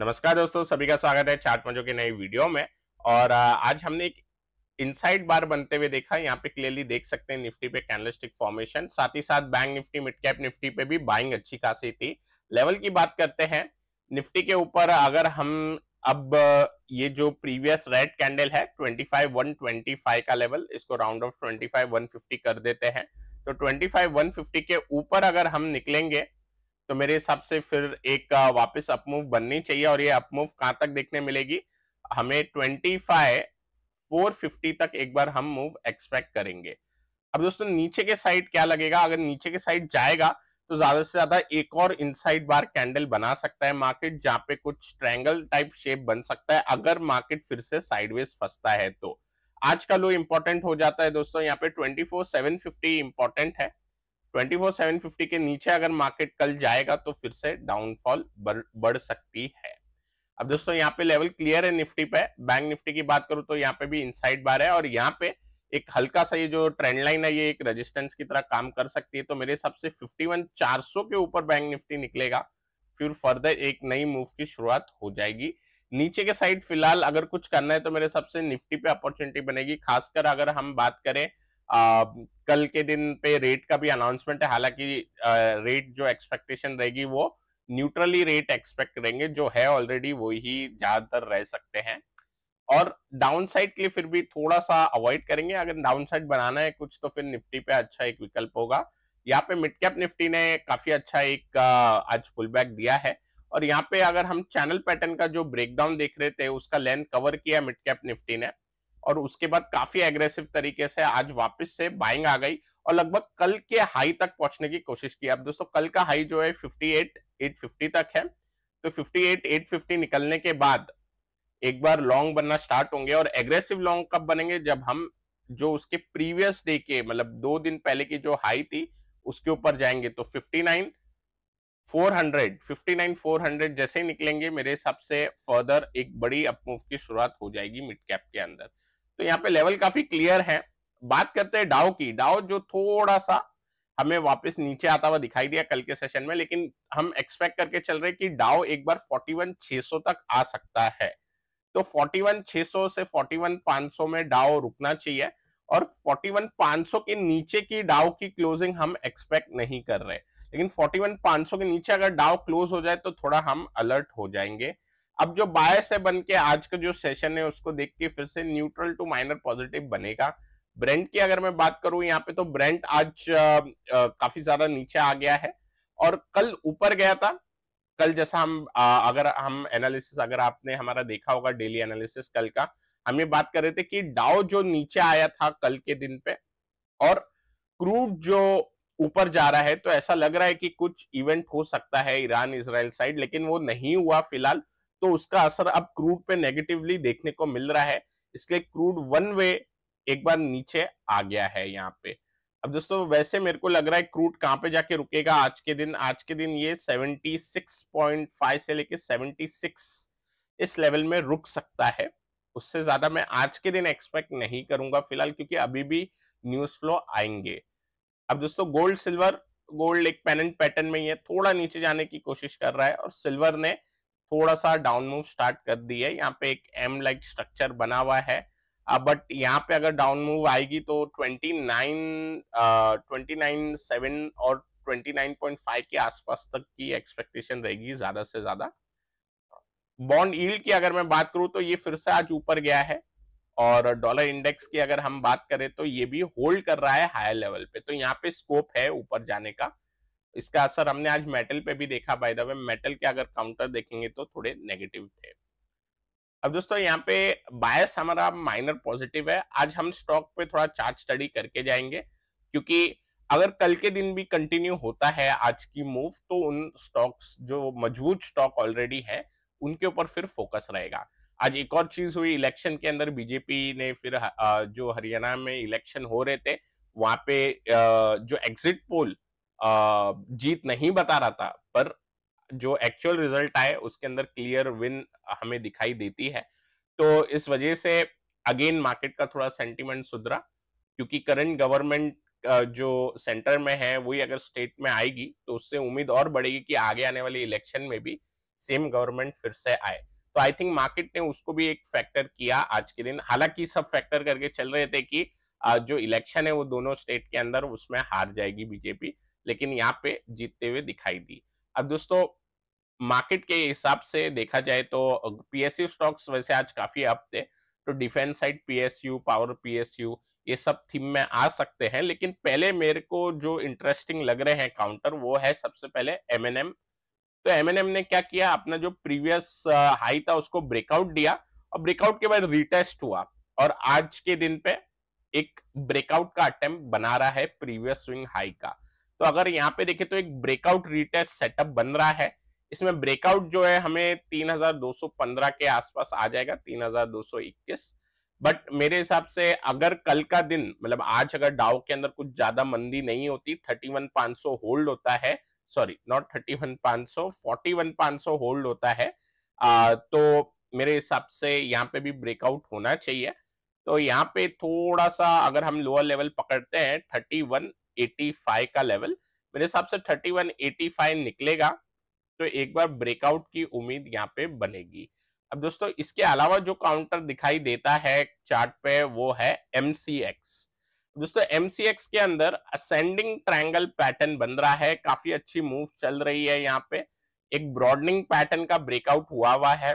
नमस्कार दोस्तों सभी का स्वागत है चार्ट मजो के नए वीडियो में और आज हमने एक इनसाइड बार बनते हुए देखा यहाँ पे क्लियरली देख सकते हैं निफ्टी पे कैंडलस्टिक फॉर्मेशन साथ ही साथ bank Nifty mid cap Nifty पे भी बाइंग अच्छी खासी थी लेवल की बात करते हैं निफ्टी के ऊपर अगर हम अब ये जो प्रीवियस रेड कैंडल है ट्वेंटी फाइव का लेवल इसको राउंड ऑफ ट्वेंटी 150 कर देते हैं तो ट्वेंटी 150 के ऊपर अगर हम निकलेंगे तो मेरे हिसाब से फिर एक वापस अपमूव बननी चाहिए और ये अपमूव कहाँ तक देखने मिलेगी हमें ट्वेंटी फाइव फोर फिफ्टी तक एक बार हम मूव एक्सपेक्ट करेंगे अब दोस्तों नीचे के साइड क्या लगेगा अगर नीचे के साइड जाएगा तो ज्यादा से ज्यादा एक और इनसाइड बार कैंडल बना सकता है मार्केट जहां पे कुछ ट्रैंगल टाइप शेप बन सकता है अगर मार्केट फिर से साइडवेज फंसता है तो आज का लो इम्पोर्टेंट हो जाता है दोस्तों यहाँ पे twenty four seven fifty important है 24750 फिफ्टी के नीचे अगर मार्केट कल जाएगा तो फिर से डाउनफॉल बढ़, बढ़ सकती है अब दोस्तों यहाँ पे लेवल क्लियर है निफ्टी पे बैंक निफ्टी की बात करूं तो यहाँ पे भी इनसाइड बार है और यहाँ पे एक हल्का सा ये जो ट्रेंड लाइन है ये एक रेजिस्टेंस की तरह काम कर सकती है तो मेरे हिसाब से फिफ्टी वन चार सौ के ऊपर बैंक निफ्टी निकलेगा फिर फर्दर एक नई मूव की शुरुआत हो जाएगी नीचे के साइड फिलहाल अगर कुछ करना है तो मेरे सबसे निफ्टी पे अपॉर्चुनिटी बनेगी खासकर अगर हम बात करें आ, कल के दिन पे रेट का भी अनाउंसमेंट है हालांकि रेट जो एक्सपेक्टेशन रहेगी वो न्यूट्रली रेट एक्सपेक्ट करेंगे जो है ऑलरेडी वो ही ज्यादातर रह सकते हैं और डाउन साइड के लिए फिर भी थोड़ा सा अवॉइड करेंगे अगर डाउन साइड बनाना है कुछ तो फिर निफ्टी पे अच्छा एक विकल्प होगा यहाँ पे मिड कैप निफ्टी ने काफी अच्छा एक आज पुल बैक दिया है और यहाँ पे अगर हम चैनल पैटर्न का जो ब्रेकडाउन देख रहे थे उसका लेंथ कवर किया मिड कैप निफ्टी ने और उसके बाद काफी एग्रेसिव तरीके से आज वापस से बाइंग आ गई और लगभग कल के हाई तक पहुंचने की कोशिश की अब दोस्तों कल का हाई जो है 58 850 तक है तो 58 850 निकलने के बाद एक बार लॉन्ग बनना स्टार्ट होंगे और एग्रेसिव लॉन्ग कब बनेंगे जब हम जो उसके प्रीवियस डे के मतलब दो दिन पहले की जो हाई थी उसके ऊपर जाएंगे तो 59 400 59 400 जैसे ही निकलेंगे मेरे हिसाब से फर्दर एक बड़ी अपमूव की शुरुआत हो जाएगी मिड कैप के अंदर तो यहाँ पे लेवल काफी क्लियर है बात करते हैं डाओ की डाओ जो थोड़ा सा हमें वापस नीचे आता हुआ दिखाई दिया कल के सेशन में लेकिन हम एक्सपेक्ट करके चल रहे कि डाओ एक बार 41,600 तक आ सकता है तो 41,600 से 41,500 में डाओ रुकना चाहिए और 41,500 के नीचे की डाओ की क्लोजिंग हम एक्सपेक्ट नहीं कर रहे लेकिन 41,500 के नीचे अगर डाओ क्लोज हो जाए तो थोड़ा हम अलर्ट हो जाएंगे अब जो बायस है बन के आज का जो सेशन है उसको देख के फिर से न्यूट्रल टू माइनर पॉजिटिव बनेगा ब्रेंट की अगर मैं बात करूं यहाँ पे तो ब्रेंट आज आ, आ, काफी ज्यादा नीचे आ गया है और कल ऊपर गया था कल जैसा हम आ, अगर हम एनालिसिस अगर आपने हमारा देखा होगा डेली एनालिसिस कल का हम ये बात कर रहे थे कि डाउ जो नीचे आया था कल के दिन पे और क्रूड जो ऊपर जा रहा है तो ऐसा लग रहा है कि कुछ इवेंट हो सकता है ईरान इसराइल साइड लेकिन वो नहीं हुआ फिलहाल तो उसका असर अब क्रूड पे नेगेटिवली देखने को मिल रहा है इसलिए क्रूड वन वे एक बार नीचे आ गया है यहाँ पे अब दोस्तों वैसे मेरे को लग रहा है क्रूड कहाँ पे जाके रुकेगा आज के दिन आज के दिन ये 76.5 से लेके 76 इस लेवल में रुक सकता है उससे ज्यादा मैं आज के दिन एक्सपेक्ट नहीं करूंगा फिलहाल क्योंकि अभी भी न्यूज फ्लो आएंगे अब दोस्तों गोल्ड सिल्वर गोल्ड एक पेनेंट पैटर्न में ही है थोड़ा नीचे जाने की कोशिश कर रहा है और सिल्वर ने थोड़ा सा डाउन मूव स्टार्ट कर दी है यहाँ पे एक एम लाइक स्ट्रक्चर बना हुआ है बट यहाँ पे अगर डाउन मूव आएगी तो 29 29.7 और 29.5 के आसपास तक की एक्सपेक्टेशन रहेगी ज्यादा से ज्यादा बॉन्ड ईल की अगर मैं बात करूं तो ये फिर से आज ऊपर गया है और डॉलर इंडेक्स की अगर हम बात करें तो ये भी होल्ड कर रहा है हायर लेवल पे तो यहाँ पे स्कोप है ऊपर जाने का इसका असर हमने आज मेटल पे भी देखा बाय द वे मेटल के अगर काउंटर देखेंगे तो थोड़े नेगेटिव थे अब दोस्तों यहाँ पे बायस हमारा माइनर पॉजिटिव है आज हम स्टॉक पे थोड़ा चार्ट स्टडी करके जाएंगे क्योंकि अगर कल के दिन भी कंटिन्यू होता है आज की मूव तो उन स्टॉक्स जो मजबूत स्टॉक ऑलरेडी है उनके ऊपर फिर फोकस रहेगा आज एक और चीज हुई इलेक्शन के अंदर बीजेपी ने फिर जो हरियाणा में इलेक्शन हो रहे थे वहां पे जो एग्जिट पोल जीत नहीं बता रहा था पर जो एक्चुअल रिजल्ट आए उसके अंदर क्लियर विन हमें दिखाई देती है तो इस वजह से अगेन मार्केट का थोड़ा सेंटिमेंट सुधरा क्योंकि करंट गवर्नमेंट जो सेंटर में है वही अगर स्टेट में आएगी तो उससे उम्मीद और बढ़ेगी कि आगे आने वाले इलेक्शन में भी सेम गवर्नमेंट फिर से आए तो आई थिंक मार्केट ने उसको भी एक फैक्टर किया आज के दिन हालांकि सब फैक्टर करके चल रहे थे कि जो इलेक्शन है वो दोनों स्टेट के अंदर उसमें हार जाएगी बीजेपी लेकिन यहाँ पे जीतते हुए दिखाई दी अब दोस्तों मार्केट के हिसाब से देखा जाए तो पीएसयू स्टॉक्स वैसे आज काफी अप थे तो defence side PSU power PSU ये सब थीम में आ सकते हैं लेकिन पहले मेरे को जो इंटरेस्टिंग लग रहे हैं काउंटर वो है सबसे पहले एम एम तो एम एम ने क्या किया अपना जो प्रीवियस हाई था उसको ब्रेकआउट दिया और ब्रेकआउट के बाद रिटेस्ट हुआ और आज के दिन पे एक ब्रेकआउट का अटेम्प्ट बना रहा है प्रीवियस स्विंग हाई का तो अगर यहाँ पे देखें तो एक ब्रेकआउट रिटेस्ट सेटअप बन रहा है इसमें ब्रेकआउट जो है हमें 3215 के आसपास आ जाएगा 3221 बट मेरे हिसाब से अगर कल का दिन मतलब आज अगर डाउ के अंदर कुछ ज्यादा मंदी नहीं होती 31500 होल्ड होता है सॉरी नॉट 31500 41500 होल्ड होता है आ, तो मेरे हिसाब से यहाँ पे भी ब्रेकआउट होना चाहिए तो यहाँ पे थोड़ा सा अगर हम लोअर लेवल पकड़ते हैं थर्टी वन 3185 का लेवल मेरे हिसाब से 3185 निकलेगा तो एक बार ब्रेकआउट की उम्मीद यहाँ पे बनेगी अब दोस्तों इसके अलावा जो काउंटर दिखाई देता है चार्ट पे वो है एम दोस्तों एम के अंदर असेंडिंग ट्रायंगल पैटर्न बन रहा है काफी अच्छी मूव चल रही है यहाँ पे एक ब्रॉडनिंग पैटर्न का ब्रेकआउट हुआ हुआ है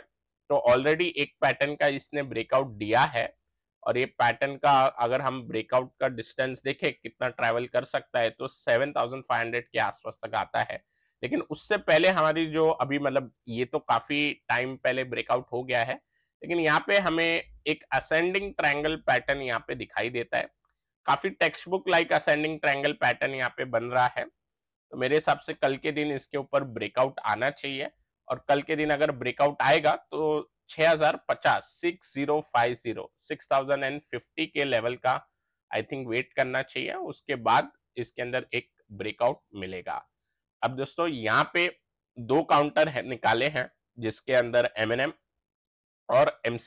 तो ऑलरेडी एक पैटर्न का इसने ब्रेकआउट दिया है और ये पैटर्न का अगर हम ब्रेकआउट का डिस्टेंस देखें कितना ट्रैवल कर सकता है तो 7,500 के आसपास तक आता है लेकिन उससे पहले हमारी जो अभी मतलब ये तो काफ़ी टाइम पहले ब्रेकआउट हो गया है लेकिन यहाँ पे हमें एक असेंडिंग ट्रायंगल पैटर्न यहाँ पे दिखाई देता है काफ़ी text book like ascending triangle pattern यहाँ पे बन रहा है तो मेरे हिसाब से कल के दिन इसके ऊपर ब्रेकआउट आना चाहिए और कल के दिन अगर ब्रेकआउट आएगा तो छह हजार पचास सिक्स के लेवल का आई थिंक वेट करना चाहिए उसके बाद इसके अंदर एक ब्रेकआउट मिलेगा अब दोस्तों यहाँ पे दो काउंटर है, निकाले हैं जिसके अंदर एम और एम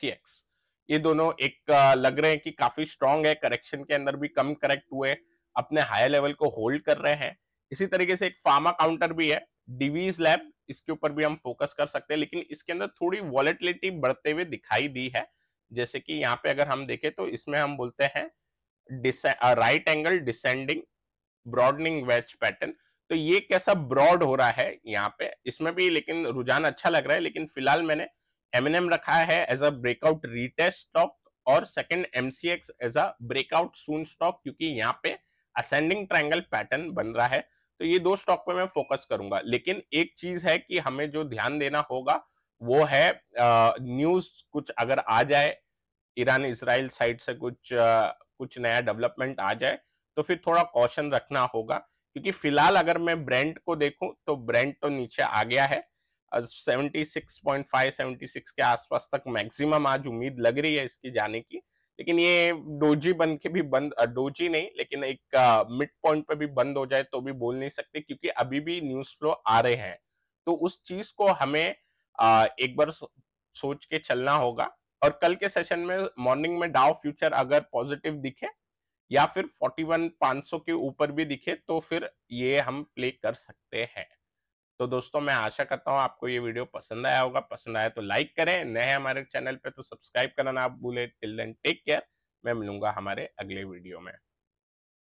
ये दोनों एक लग रहे हैं कि काफी स्ट्रॉन्ग है करेक्शन के अंदर भी कम करेक्ट हुए अपने हाई लेवल को होल्ड कर रहे हैं इसी तरीके से एक फार्मा काउंटर भी है डिवीज लैब इसके ऊपर भी हम फोकस कर सकते हैं लेकिन इसके अंदर थोड़ी वॉलेटिलिटी बढ़ते हुए दिखाई दी है जैसे कि यहाँ पे अगर हम देखें तो इसमें हम बोलते हैं right angle descending broadening wedge pattern तो ये कैसा ब्रॉड हो रहा है यहाँ पे इसमें भी लेकिन रुझान अच्छा लग रहा है लेकिन फिलहाल मैंने एम रखा है as a breakout retest stock और second MCX as a breakout soon stock क्योंकि यहाँ पे असेंडिंग ट्राइंगल पैटर्न बन रहा है तो ये दो स्टॉक पे मैं फोकस करूंगा लेकिन एक चीज है कि हमें जो ध्यान देना होगा वो है न्यूज कुछ अगर आ जाए ईरान इसराइल साइड से कुछ आ, कुछ नया डेवलपमेंट आ जाए तो फिर थोड़ा कॉशन रखना होगा क्योंकि फिलहाल अगर मैं ब्रांड को देखूं तो ब्रांड तो नीचे आ गया है 76.5 76 के आसपास तक मैक्सिमम आज उम्मीद लग रही है इसकी जाने की लेकिन ये डोजी बन के भी बंद डोजी नहीं लेकिन एक मिड पॉइंट पे भी बंद हो जाए तो भी बोल नहीं सकते क्योंकि अभी भी न्यूज फ्लो आ रहे हैं तो उस चीज को हमें आ, एक बार सोच के चलना होगा और कल के सेशन में मॉर्निंग में डाउ फ्यूचर अगर पॉजिटिव दिखे या फिर 41 के ऊपर भी दिखे तो फिर ये हम प्ले कर सकते हैं तो दोस्तों मैं आशा करता हूँ आपको ये वीडियो पसंद आया होगा पसंद आया तो लाइक करें नए हमारे चैनल पे तो सब्सक्राइब करना आप भूलें टिल देन टेक केयर मैं मिलूंगा हमारे अगले वीडियो में